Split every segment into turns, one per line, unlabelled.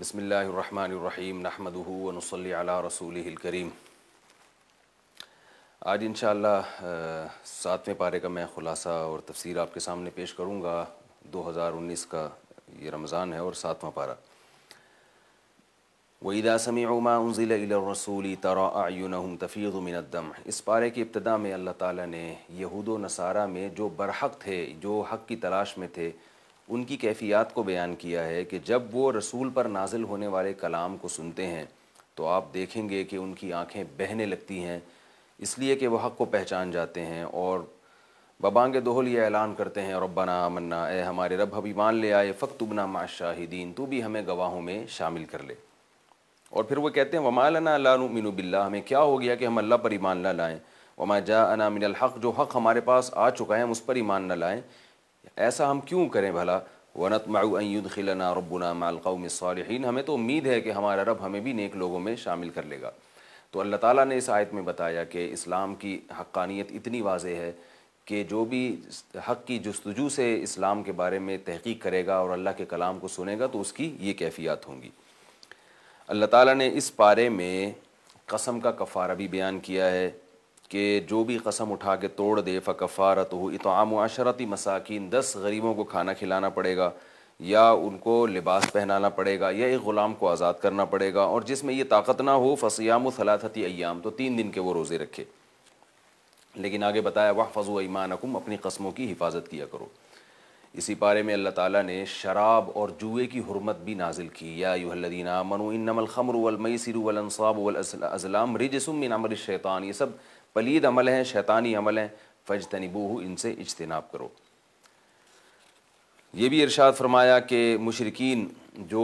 بسم اللہ الرحمن الرحیم نحمد علی رسوله الكریم آج انشاءاللہ ساتویں پارے کا میں خلاصہ اور تفسیر آپ کے سامنے پیش کروں گا دو ہزار انیس کا یہ رمضان ہے اور ساتواں پارہ وَإِذَا سَمِعُوا مَا أُنزِلَ إِلَى الرَّسُولِ تَرَى أَعْيُنَهُمْ تَفِيضُ مِنَ الدَّمْحِ اس پارے کی ابتدا میں اللہ تعالیٰ نے یہود و نصارہ میں جو برحق تھے جو حق کی تلاش میں تھے ان کی کیفیات کو بیان کیا ہے کہ جب وہ رسول پر نازل ہونے والے کلام کو سنتے ہیں تو آپ دیکھیں گے کہ ان کی آنکھیں بہنے لگتی ہیں اس لیے کہ وہ حق کو پہچان جاتے ہیں اور ببانگ دوہل یہ اعلان کرتے ہیں ربنا آمنا منا اے ہمارے رب حبی مان لے آئے فقط تبناما شاہ شاہدین تو بھی ہمیں گواہوں میں شامل کر لے اور پھر وہ کہتے ہیں وما لنا اللہ مین الب ہمیں کیا ہو گیا کہ ہم اللہ پر ایمان نہ لائیں وما جا انا من الحق جو حق ہمارے پاس آ چکا ہے ہم اس پر ایمان نہ لائیں ایسا ہم کیوں کریں بھلا ونت أَن يُدْخِلَنَا ربنا مَعَ الْقَوْمِ الصَّالِحِينَ ہمیں تو امید ہے کہ ہمارا رب ہمیں بھی نیک لوگوں میں شامل کر لے گا تو اللہ تعالیٰ نے اس آیت میں بتایا کہ اسلام کی حقانیت اتنی واضح ہے کہ جو بھی حق کی جستجو سے اسلام کے بارے میں تحقیق کرے گا اور اللہ کے کلام کو سنے گا تو اس کی یہ کیفیات ہوں گی اللہ تعالیٰ نے اس پارے میں قسم کا کفارہ بھی بیان کیا ہے کہ جو بھی قسم اٹھا کے توڑ دے فکفارت ہو اطعام و عشرتی مساکین دس غریبوں کو کھانا کھلانا پڑے گا یا ان کو لباس پہنانا پڑے گا یا ایک غلام کو آزاد کرنا پڑے گا اور جس میں یہ طاقت نہ ہو فسیام و ثلاثتی ایام تو تین دن کے وہ روزے رکھے لیکن آگے بتایا وہ فضو ایمانکم اکم اپنی قسموں کی حفاظت کیا کرو اسی پارے میں اللہ تعالیٰ نے شراب اور جوئے کی حرمت بھی نازل کی یا الذین آمنوا انما الخمر والانصاب والازلام رجس رجسم عمر الشیطان یہ سب پلید عمل ہیں شیطانی عمل ہیں فج تنبو ان سے اجتناب کرو یہ بھی ارشاد فرمایا کہ مشرقین جو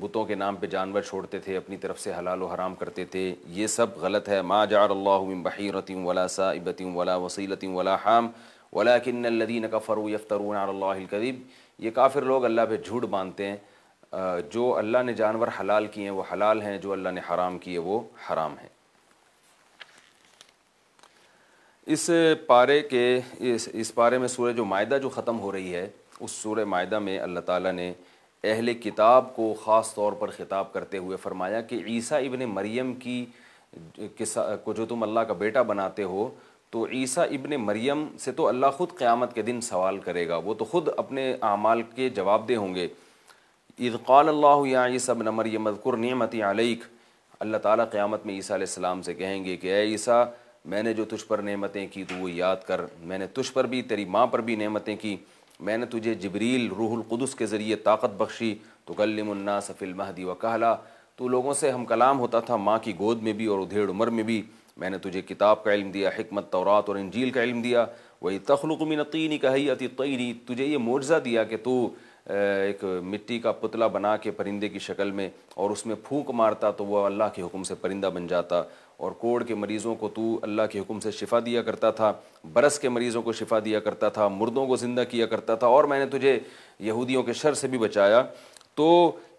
بتوں کے نام پہ جانور چھوڑتے تھے اپنی طرف سے حلال و حرام کرتے تھے یہ سب غلط ہے جعل اللہ من بحیرم ولا عبتی ولا حام ولیکن الذین کفروا یفترون علی اللہ القدیب یہ کافر لوگ اللہ پہ جھوٹ مانتے ہیں جو اللہ نے جانور حلال کیے ہیں وہ حلال ہیں جو اللہ نے حرام کیے وہ حرام ہیں اس پارے کے اس پارے میں سورہ جو معاہدہ جو ختم ہو رہی ہے اس سورہ معاہدہ میں اللہ تعالیٰ نے اہل کتاب کو خاص طور پر خطاب کرتے ہوئے فرمایا کہ عیسیٰ ابن مریم کی کو جو تم اللہ کا بیٹا بناتے ہو تو عیسیٰ ابن مریم سے تو اللہ خود قیامت کے دن سوال کرے گا وہ تو خود اپنے اعمال کے جواب دہ ہوں گے قال اللہ ابن مریم اذکر کرنمت علیک اللہ تعالیٰ قیامت میں عیسیٰ علیہ السلام سے کہیں گے کہ اے عیسیٰ میں نے جو تجھ پر نعمتیں کی تو وہ یاد کر میں نے تجھ پر بھی تیری ماں پر بھی نعمتیں کی میں نے تجھے جبریل روح القدس کے ذریعے طاقت بخشی تو کلم الناس فی مہدی و کہلا تو لوگوں سے ہم کلام ہوتا تھا ماں کی گود میں بھی اور ادھیڑ عمر میں بھی میں نے تجھے کتاب کا علم دیا حکمت طورات اور انجیل کا علم دیا وہی تخلق میں نقینی کہی عتیقی نہیں تجھے یہ معجزہ دیا کہ تو ایک مٹی کا پتلا بنا کے پرندے کی شکل میں اور اس میں پھونک مارتا تو وہ اللہ کے حکم سے پرندہ بن جاتا اور کوڑ کے مریضوں کو تو اللہ کے حکم سے شفا دیا کرتا تھا برس کے مریضوں کو شفا دیا کرتا تھا مردوں کو زندہ کیا کرتا تھا اور میں نے تجھے یہودیوں کے شر سے بھی بچایا تو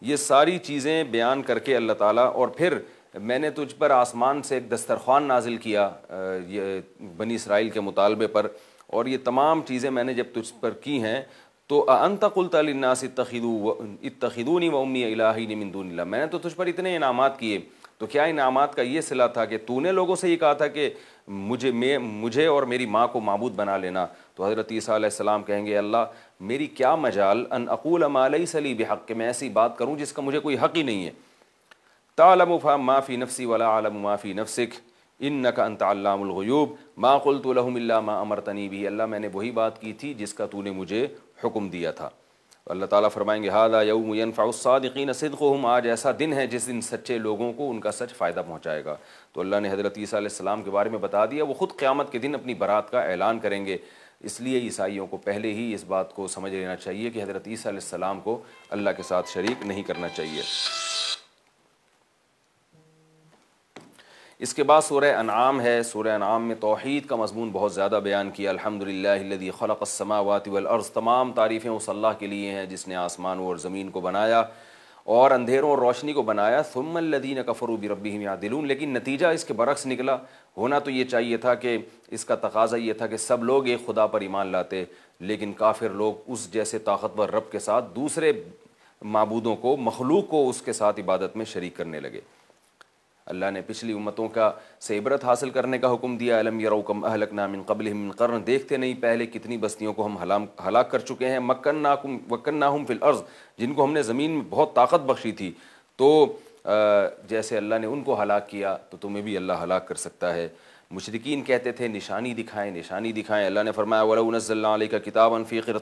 یہ ساری چیزیں بیان کر کے اللہ تعالیٰ اور پھر میں نے تجھ پر آسمان سے ایک دسترخوان نازل کیا یہ بنی اسرائیل کے مطالبے پر اور یہ تمام چیزیں میں نے جب تجھ پر کی ہیں تو اتخدو اتخدونی و امی الہی اللہ میں نے تو تجھ پر اتنے انعامات کیے تو کیا انعامات کا یہ صلا تھا کہ تو نے لوگوں سے یہ کہا تھا کہ مجھے مجھے اور میری ماں کو معبود بنا لینا تو حضرت عیسیٰ علیہ السلام کہیں گے اللہ میری کیا مجال ان ما علیہ سلی بحق کہ میں ایسی بات کروں جس کا مجھے کوئی حق ہی نہیں ہے تالم فا فی نفسی ولا عالم معافی فی ان انکا انت علام الغیوب ما قلت لهم اللہ ما امرتنی بھی اللہ میں نے وہی بات کی تھی جس کا تو نے مجھے حکم دیا تھا اللہ تعالیٰ فرمائیں گے ہادہ یوم ینفع الصادقین صدقہم آج ایسا دن ہے جس دن سچے لوگوں کو ان کا سچ فائدہ پہنچائے گا تو اللہ نے حضرت عیسیٰ علیہ السلام کے بارے میں بتا دیا وہ خود قیامت کے دن اپنی برات کا اعلان کریں گے اس لیے عیسائیوں کو پہلے ہی اس بات کو سمجھ لینا چاہیے کہ حضرت عیسیٰ علیہ السلام کو اللہ کے ساتھ شریک نہیں کرنا چاہیے اس کے بعد سورہ انعام ہے سورہ انعام میں توحید کا مضمون بہت زیادہ بیان کیا الحمد للہ خلق السماوات والارض تمام تعریفیں اس اللہ کے لیے ہیں جس نے آسمان اور زمین کو بنایا اور اندھیروں اور روشنی کو بنایا ثم الدین ددین کفروبی ربیم لیکن نتیجہ اس کے برعکس نکلا ہونا تو یہ چاہیے تھا کہ اس کا تقاضا یہ تھا کہ سب لوگ ایک خدا پر ایمان لاتے لیکن کافر لوگ اس جیسے طاقتور رب کے ساتھ دوسرے معبودوں کو مخلوق کو اس کے ساتھ عبادت میں شریک کرنے لگے اللہ نے پچھلی امتوں کا عبرت حاصل کرنے کا حکم دیا علم یروکم اہلک نام قبل قرن دیکھتے نہیں پہلے کتنی بستیوں کو ہم ہلاک کر چکے ہیں مکن ناہم فی الارض جن کو ہم نے زمین میں بہت طاقت بخشی تھی تو جیسے اللہ نے ان کو ہلاک کیا تو تمہیں بھی اللہ ہلاک کر سکتا ہے مشرقین کہتے تھے نشانی دکھائیں نشانی دکھائیں اللہ نے فرمایا وَلَوْ اللہ علیہ کا کتاب انفیقر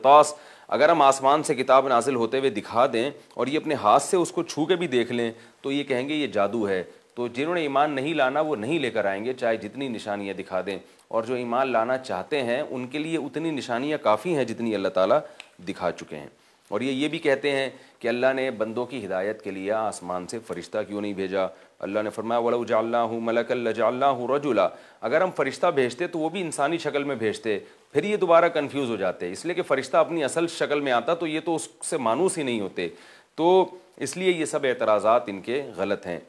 اگر ہم آسمان سے کتاب نازل ہوتے ہوئے دکھا دیں اور یہ اپنے ہاتھ سے اس کو چھو کے بھی دیکھ لیں تو یہ کہیں گے یہ جادو ہے تو جنہوں نے ایمان نہیں لانا وہ نہیں لے کر آئیں گے چاہے جتنی نشانیاں دکھا دیں اور جو ایمان لانا چاہتے ہیں ان کے لیے اتنی نشانیاں کافی ہیں جتنی اللہ تعالیٰ دکھا چکے ہیں اور یہ یہ بھی کہتے ہیں کہ اللہ نے بندوں کی ہدایت کے لیے آسمان سے فرشتہ کیوں نہیں بھیجا اللہ نے فرمایا وجالہ ہوں ملک اللہ اجالا ہوں رج اللہ اگر ہم فرشتہ بھیجتے تو وہ بھی انسانی شکل میں بھیجتے پھر یہ دوبارہ کنفیوز ہو جاتے اس لیے کہ فرشتہ اپنی اصل شکل میں آتا تو یہ تو اس سے مانوس ہی نہیں ہوتے تو اس لیے یہ سب اعتراضات ان کے غلط ہیں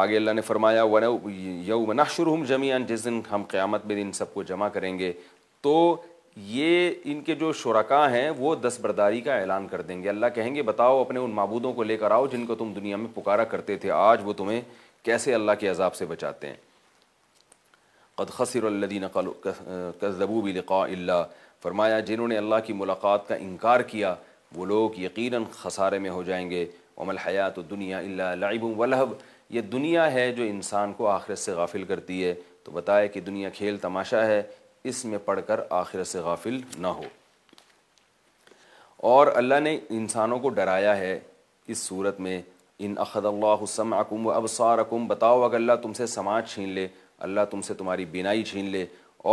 آگے اللہ نے فرمایا ون یو وناشرم جمیان جس دن ہم قیامت میں ان سب کو جمع کریں گے تو یہ ان کے جو شرکا ہیں وہ دس برداری کا اعلان کر دیں گے اللہ کہیں گے بتاؤ اپنے ان معبودوں کو لے کر آؤ جن کو تم دنیا میں پکارا کرتے تھے آج وہ تمہیں کیسے اللہ کے عذاب سے بچاتے ہیں قد خسر الدین کذبو بلقاء اللہ فرمایا جنہوں نے اللہ کی ملاقات کا انکار کیا وہ لوگ یقیناً خسارے میں ہو جائیں گے عمل حیات و دنیا اللہ لہب یہ دنیا ہے جو انسان کو آخرت سے غافل کرتی ہے تو بتائے کہ دنیا کھیل تماشا ہے اس میں پڑھ کر آخرت سے غافل نہ ہو اور اللہ نے انسانوں کو ڈرایا ہے اس صورت میں ان اخد اللہ حسم اکم و ابسارکم بتاؤ اگر اللہ تم سے سماج چھین لے اللہ تم سے تمہاری بینائی چھین لے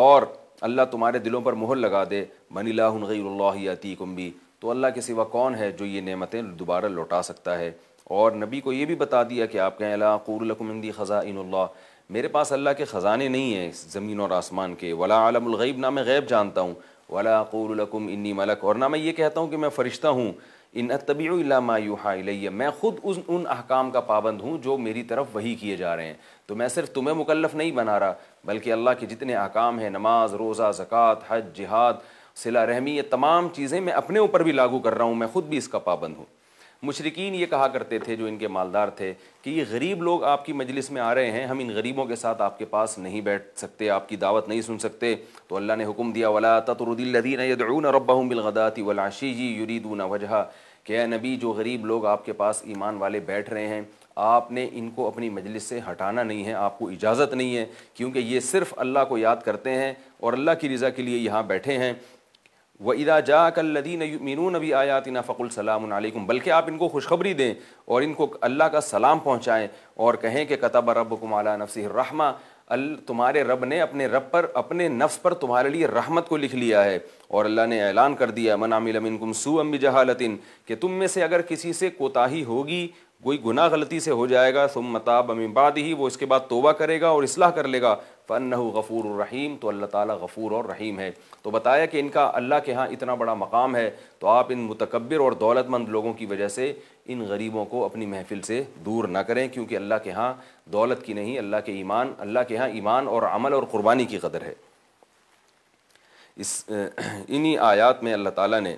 اور اللہ تمہارے دلوں پر مہر لگا دے اللہ غیر اللہ عتی کم بھی تو اللہ کے سوا کون ہے جو یہ نعمتیں دوبارہ لوٹا سکتا ہے اور نبی کو یہ بھی بتا دیا کہ آپ کہیں اللہ قورم انی خزائن اللہ میرے پاس اللہ کے خزانے نہیں ہیں زمین اور آسمان کے ولا عالم الغیب میں غیب جانتا ہوں ولا قورکم انی ملک اور نہ میں یہ کہتا ہوں کہ میں فرشتہ ہوں ان طبیّیہ میں خود ان احکام کا پابند ہوں جو میری طرف وہی کیے جا رہے ہیں تو میں صرف تمہیں مکلف نہیں بنا رہا بلکہ اللہ کے جتنے احکام ہیں نماز روزہ زکوٰۃ حج جہاد صلہ رحمی یہ تمام چیزیں میں اپنے اوپر بھی لاگو کر رہا ہوں میں خود بھی اس کا پابند ہوں مشرقین یہ کہا کرتے تھے جو ان کے مالدار تھے کہ یہ غریب لوگ آپ کی مجلس میں آ رہے ہیں ہم ان غریبوں کے ساتھ آپ کے پاس نہیں بیٹھ سکتے آپ کی دعوت نہیں سن سکتے تو اللہ نے حکم دیا ولاۃۃ ربهم ولاشی والعشی یرید و کہ اے نبی جو غریب لوگ آپ کے پاس ایمان والے بیٹھ رہے ہیں آپ نے ان کو اپنی مجلس سے ہٹانا نہیں ہے آپ کو اجازت نہیں ہے کیونکہ یہ صرف اللہ کو یاد کرتے ہیں اور اللہ کی رضا کے لیے یہاں بیٹھے ہیں و ادا جا ک مینون ابھی آیات فق السلام علیکم بلکہ آپ ان کو خوشخبری دیں اور ان کو اللہ کا سلام پہنچائیں اور کہیں کہ قطب رب کم عالا نفسِ تمہارے رب نے اپنے رب پر اپنے نفس پر تمہارے لیے رحمت کو لکھ لیا ہے اور اللہ نے اعلان کر دیا من ملن منکم سو ام جہالتن کہ تم میں سے اگر کسی سے کوتاہی ہوگی کوئی گناہ غلطی سے ہو جائے گا سم متاب بعد ہی وہ اس کے بعد توبہ کرے گا اور اصلاح کر لے گا فن غفور الرحیم تو اللہ تعالیٰ غفور اور رحیم ہے تو بتایا کہ ان کا اللہ کے ہاں اتنا بڑا مقام ہے تو آپ ان متکبر اور دولت مند لوگوں کی وجہ سے ان غریبوں کو اپنی محفل سے دور نہ کریں کیونکہ اللہ کے ہاں دولت کی نہیں اللہ کے ایمان اللہ کے ہاں ایمان اور عمل اور قربانی کی قدر ہے اس انہی آیات میں اللہ تعالیٰ نے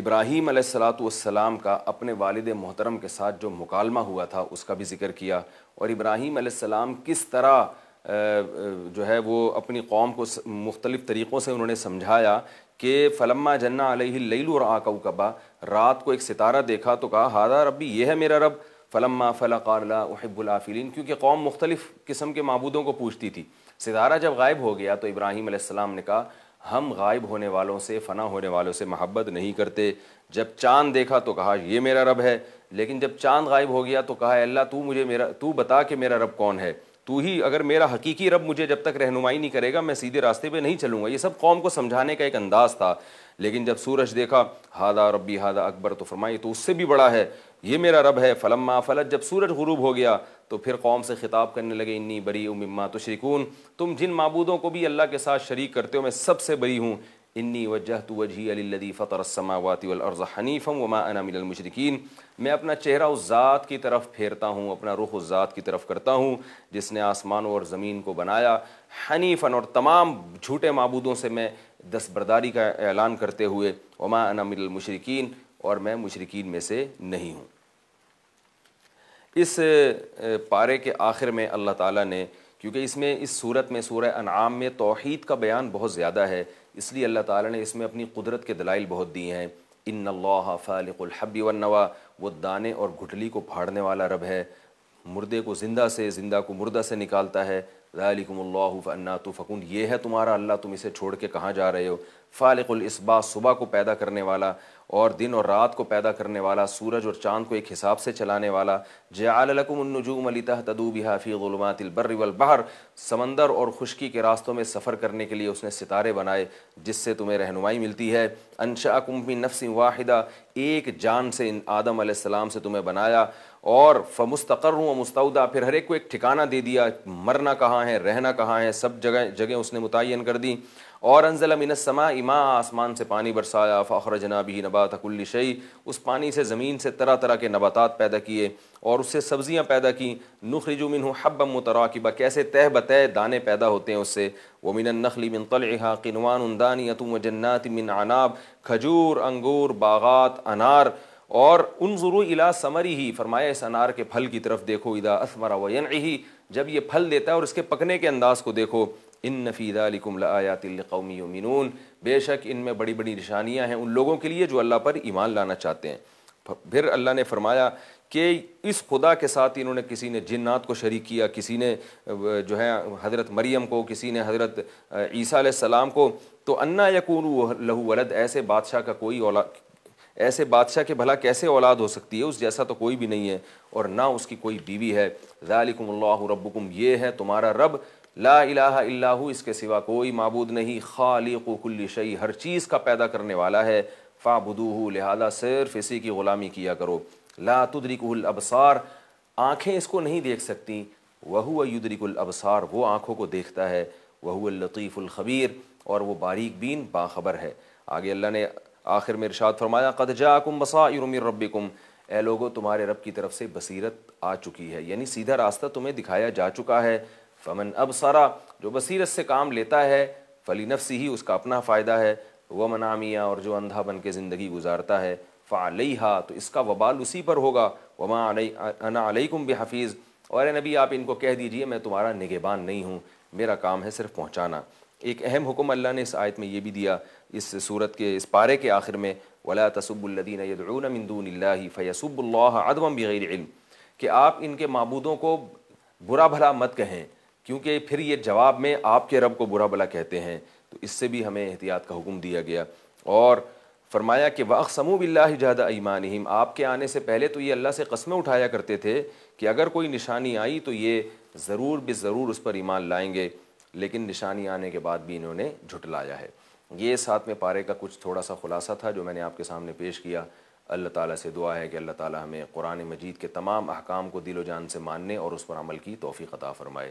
ابراہیم علیہ السلاۃ والسلام کا اپنے والد محترم کے ساتھ جو مکالمہ ہوا تھا اس کا بھی ذکر کیا اور ابراہیم علیہ السلام کس طرح جو ہے وہ اپنی قوم کو مختلف طریقوں سے انہوں نے سمجھایا کہ فلما جنا علیہ لیل اور آکاؤ کبا رات کو ایک ستارہ دیکھا تو کہا ہادہ ربی یہ ہے میرا رب فلم فلا احب العافلین کیونکہ قوم مختلف قسم کے معبودوں کو پوچھتی تھی ستارہ جب غائب ہو گیا تو ابراہیم علیہ السلام نے کہا ہم غائب ہونے والوں سے فنا ہونے والوں سے محبت نہیں کرتے جب چاند دیکھا تو کہا یہ میرا رب ہے لیکن جب چاند غائب ہو گیا تو کہا اللہ تو مجھے میرا تو بتا کہ میرا رب کون ہے تو ہی اگر میرا حقیقی رب مجھے جب تک رہنمائی نہیں کرے گا میں سیدھے راستے پہ نہیں چلوں گا یہ سب قوم کو سمجھانے کا ایک انداز تھا لیکن جب سورج دیکھا ہادہ ربی ہادہ اکبر تو فرمائی تو اس سے بھی بڑا ہے یہ میرا رب ہے فلم فلت جب سورج غروب ہو گیا تو پھر قوم سے خطاب کرنے لگے انی بری اما تو شریکون تم جن معبودوں کو بھی اللہ کے ساتھ شریک کرتے ہو میں سب سے بری ہوں انی وجہ تو توج فطر السماوات والارض حنیفا وما انا من المشرکین میں اپنا چہرہ اس ذات کی طرف پھیرتا ہوں اپنا رخ اس ذات کی طرف کرتا ہوں جس نے آسمانوں اور زمین کو بنایا حنیفاً اور تمام جھوٹے معبودوں سے میں دستبرداری کا اعلان کرتے ہوئے وما انا من المشرکین اور میں مشرقین میں سے نہیں ہوں اس پارے کے آخر میں اللہ تعالیٰ نے کیونکہ اس میں اس صورت میں سورہ انعام میں توحید کا بیان بہت زیادہ ہے اس لیے اللہ تعالیٰ نے اس میں اپنی قدرت کے دلائل بہت دی ہیں ان اللہ فالق الحب والنوا وہ دانے اور گھٹلی کو پھاڑنے والا رب ہے مردے کو زندہ سے زندہ کو مردہ سے نکالتا ہے ذالکم اللہ تو فکن یہ ہے تمہارا اللہ تم اسے چھوڑ کے کہاں جا رہے ہو فالق الاسباس صبح کو پیدا کرنے والا اور دن اور رات کو پیدا کرنے والا سورج اور چاند کو ایک حساب سے چلانے والا جعل لکم النجوم علی بها فی ظلمات البر والبحر سمندر اور خشکی کے راستوں میں سفر کرنے کے لیے اس نے ستارے بنائے جس سے تمہیں رہنمائی ملتی ہے انشاءکم من نفس واحدہ ایک جان سے ان آدم علیہ السلام سے تمہیں بنایا اور فمستقر و مستعودہ پھر ہر ایک کو ایک ٹھکانہ دے دیا مرنا کہاں ہے رہنا کہاں ہے سب جگہ جگہ اس نے متعین کر دیں اور انزل من السماء اما آسمان سے پانی برسایا فخر جنابی نبات کل الشعی اس پانی سے زمین سے طرح طرح کے نباتات پیدا کیے اور اس سے سبزیاں پیدا کیں نخرج منہ حب متراکبہ کیسے تہ بتہ دانے پیدا ہوتے ہیں اس سے ومن النخل من طلعها قنوان دانیت و جنات من عناب کھجور انگور باغات انار اور ان ضرور سمری ہی فرمایا اس انار کے پھل کی طرف دیکھو ادا اثمرا وینعی جب یہ پھل دیتا ہے اور اس کے پکنے کے انداز کو دیکھو ان نفید علیکم العیات القومی بے شک ان میں بڑی بڑی نشانیاں ہیں ان لوگوں کے لیے جو اللہ پر ایمان لانا چاہتے ہیں پھر اللہ نے فرمایا کہ اس خدا کے ساتھ انہوں نے کسی نے جنات کو شریک کیا کسی نے جو ہے حضرت مریم کو کسی نے حضرت عیسیٰ علیہ السلام کو تو انا یقون لہو ولد ایسے بادشاہ کا کوئی اولاد ایسے بادشاہ کے بھلا کیسے اولاد ہو سکتی ہے اس جیسا تو کوئی بھی نہیں ہے اور نہ اس کی کوئی بیوی ہے ذالکم اللہ ربکم یہ ہے تمہارا رب لا الہ الا ہو اس کے سوا کوئی معبود نہیں خالق و کل شعی ہر چیز کا پیدا کرنے والا ہے فا لہذا صرف اسی کی غلامی کیا کرو لا تدریق الابصار آنکھیں اس کو نہیں دیکھ سکتی وہو یدرک الابصار وہ آنکھوں کو دیکھتا ہے وہو اللطیف الخبیر اور وہ باریک بین باخبر ہے آگے اللہ نے آخر میں ارشاد فرمایا قد جاکم بصائر من ربکم اے لوگوں تمہارے رب کی طرف سے بصیرت آ چکی ہے یعنی سیدھا راستہ تمہیں دکھایا جا چکا ہے فمن اب سارا جو بصیرت سے کام لیتا ہے فلی نفسی ہی اس کا اپنا فائدہ ہے وہ منامیہ اور جو اندھا بن کے زندگی گزارتا ہے فعلیہ تو اس کا وبال اسی پر ہوگا وما علیہ انا علیکم بحفیظ اور حفیظ اور نبی آپ ان کو کہہ دیجئے میں تمہارا نگہبان نہیں ہوں میرا کام ہے صرف پہنچانا ایک اہم حکم اللہ نے اس آیت میں یہ بھی دیا اس صورت کے اس پارے کے آخر میں ولا تصب الدین دون اللہ فیصب اللہ ادم بغیر علم کہ آپ ان کے معبودوں کو برا بھلا مت کہیں کیونکہ پھر یہ جواب میں آپ کے رب کو برا بلا کہتے ہیں تو اس سے بھی ہمیں احتیاط کا حکم دیا گیا اور فرمایا کہ واقع سموں بلّہ اللہ جادہ آپ کے آنے سے پہلے تو یہ اللہ سے قسمیں اٹھایا کرتے تھے کہ اگر کوئی نشانی آئی تو یہ ضرور بے ضرور اس پر ایمان لائیں گے لیکن نشانی آنے کے بعد بھی انہوں نے جھٹلایا ہے یہ ساتھ میں پارے کا کچھ تھوڑا سا خلاصہ تھا جو میں نے آپ کے سامنے پیش کیا اللہ تعالیٰ سے دعا ہے کہ اللہ تعالیٰ ہمیں قرآن مجید کے تمام احکام کو دل و جان سے ماننے اور اس پر عمل کی توفیق عطا فرمائے